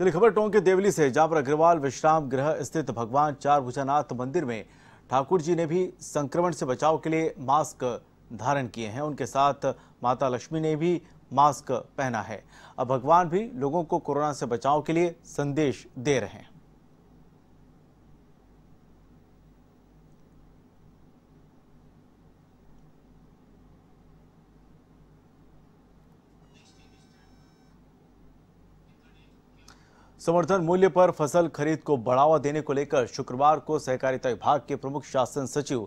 चलिए खबर टोंक के देवली से जहां पर अग्रवाल विश्राम गृह स्थित भगवान चार भुजानाथ मंदिर में ठाकुर जी ने भी संक्रमण से बचाव के लिए मास्क धारण किए हैं उनके साथ माता लक्ष्मी ने भी मास्क पहना है अब भगवान भी लोगों को कोरोना से बचाव के लिए संदेश दे रहे हैं समर्थन मूल्य पर फसल खरीद को बढ़ावा देने को लेकर शुक्रवार को सहकारिता विभाग के प्रमुख शासन सचिव